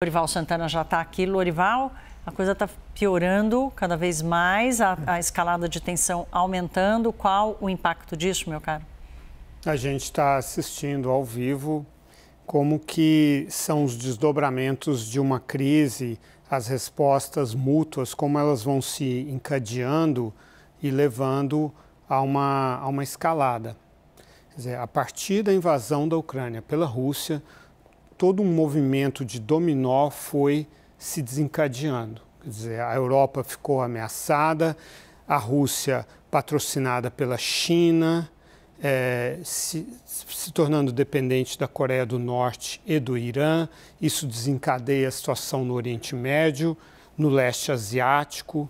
Lorival Santana já está aqui. Lorival, a coisa está piorando cada vez mais, a, a, escalada de tensão aumentando. Qual o impacto disso, meu caro? A gente está assistindo ao vivo como que são os desdobramentos de uma crise, as respostas mútuas, como elas vão se encadeando e levando a uma, a uma escalada. Quer dizer, a partir da invasão da Ucrânia pela Rússia, todo um movimento de dominó foi se desencadeando. Quer dizer, a Europa ficou ameaçada, a Rússia patrocinada pela China, é, se, se, tornando dependente da Coreia do Norte e do Irã. Isso desencadeia a situação no Oriente Médio, no leste asiático,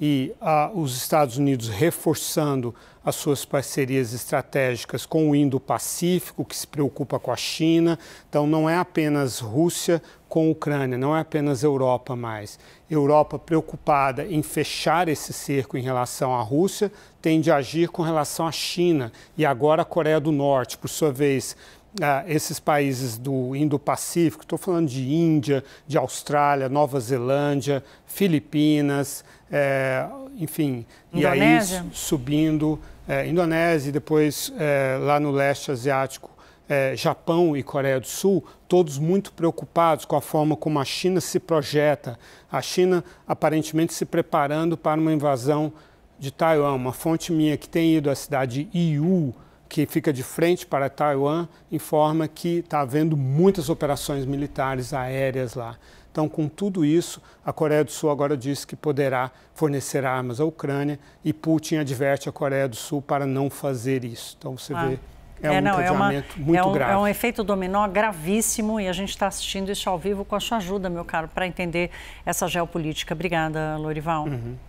e os Estados Unidos reforçando as suas parcerias estratégicas com o Indo-Pacífico, que se preocupa com a China. Então, não é apenas Rússia com Ucrânia, não é apenas Europa mais. Europa preocupada em fechar esse cerco em relação à Rússia, tende a agir com relação à China e agora a Coreia do Norte, por sua vez, ah, esses países do Indo-Pacífico, estou falando de Índia, de Austrália, Nova Zelândia, Filipinas, é, enfim, Indonésia. e aí subindo é, Indonésia e depois é, lá no leste asiático, é, Japão e Coreia do Sul, todos muito preocupados com a forma como a China se projeta. A China aparentemente se preparando para uma invasão de Taiwan. Uma fonte minha que tem ido à cidade de Iu, que fica de frente para Taiwan, informa que está havendo muitas operações militares aéreas lá. Então, com tudo isso, a Coreia do Sul agora diz que poderá fornecer armas à Ucrânia e Putin adverte a Coreia do Sul para não fazer isso. Então, você ah. vê. É, é um não, é uma, muito é um, grave. É um efeito dominó gravíssimo e a gente está assistindo isso ao vivo com a sua ajuda, meu caro, para entender essa geopolítica. Obrigada, Lorival. Uhum.